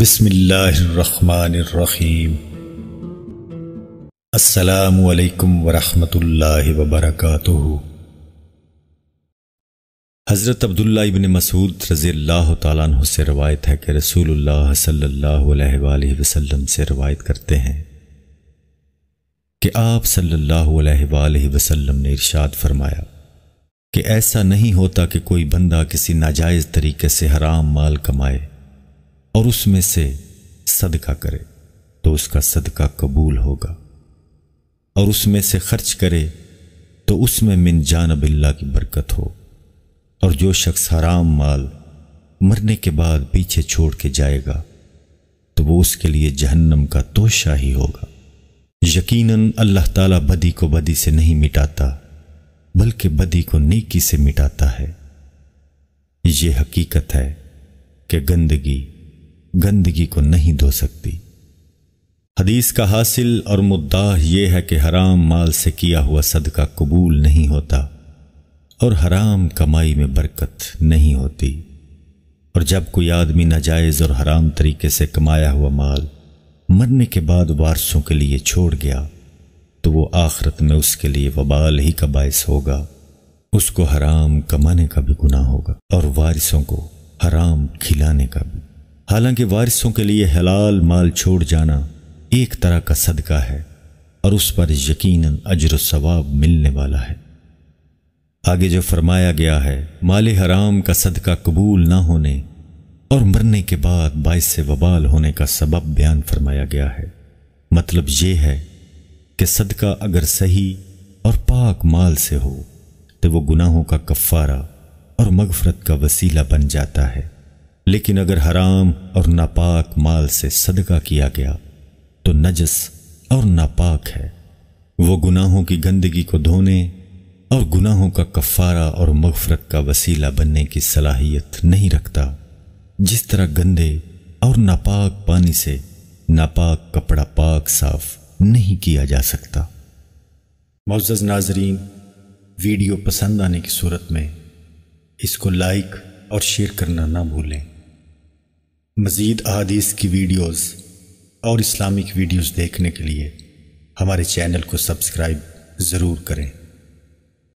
बिस्मिल्लाहिर्रहमानिर्रहीम अस्सलाम वालेकुम वरहमतुल्लाहि वबरकातुहू हज़रत अब्दुल्ला इबन मसूद रज़ी अल्लाह तु से रवायत है कि रसूलुल्लाह सल्लल्लाहु अलैहि वसल्लम से रवायत करते हैं कि आप सल्लल्लाहु अलैहि वसल्लम ने इरशाद फरमाया कि ऐसा नहीं होता कि कोई बंदा किसी नाजायज़ तरीके से हराम माल कमाए और उसमें से सदका करे तो उसका सदका कबूल होगा और उसमें से खर्च करे तो उसमें मिन जान बिल्ला की बरकत हो और जो शख्स हराम माल मरने के बाद पीछे छोड़ के जाएगा तो वो उसके लिए जहन्नम का तोशा ही होगा यकीनन अल्लाह ताला बदी को बदी से नहीं मिटाता बल्कि बदी को नेकी से मिटाता है ये हकीकत है कि गंदगी गंदगी को नहीं धो सकती हदीस का हासिल और मुद्दा यह है कि हराम माल से किया हुआ सदका कबूल नहीं होता और हराम कमाई में बरकत नहीं होती और जब कोई आदमी नाजायज और हराम तरीके से कमाया हुआ माल मरने के बाद वारसों के लिए छोड़ गया तो वो आखरत में उसके लिए वबाल ही का बायस होगा उसको हराम कमाने का भी गुना होगा और वारिसों को हराम खिलाने का भी हालांकि वारिसों के लिए हलाल माल छोड़ जाना एक तरह का सदका है और उस पर यकीनन अजर सवाब मिलने वाला है आगे जो फरमाया गया है माल हराम का सदका कबूल ना होने और मरने के बाद बायस वबाल होने का सबब बयान फरमाया गया है मतलब ये है कि सदका अगर सही और पाक माल से हो तो वो गुनाहों का कफ़ारा और मगफरत का वसीला बन जाता है लेकिन अगर हराम और नापाक माल से सदका किया गया तो नजस और नापाक है वो गुनाहों की गंदगी को धोने और गुनाहों का कफारा और मगफरत का वसीला बनने की सलाहियत नहीं रखता जिस तरह गंदे और नापाक पानी से नापाक कपड़ा पाक साफ नहीं किया जा सकता मोज़ नाजरीन वीडियो पसंद आने की सूरत में इसको लाइक और शेयर करना ना भूलें मज़ीद अदीस की वीडियोस और इस्लामिक वीडियोस देखने के लिए हमारे चैनल को सब्सक्राइब ज़रूर करें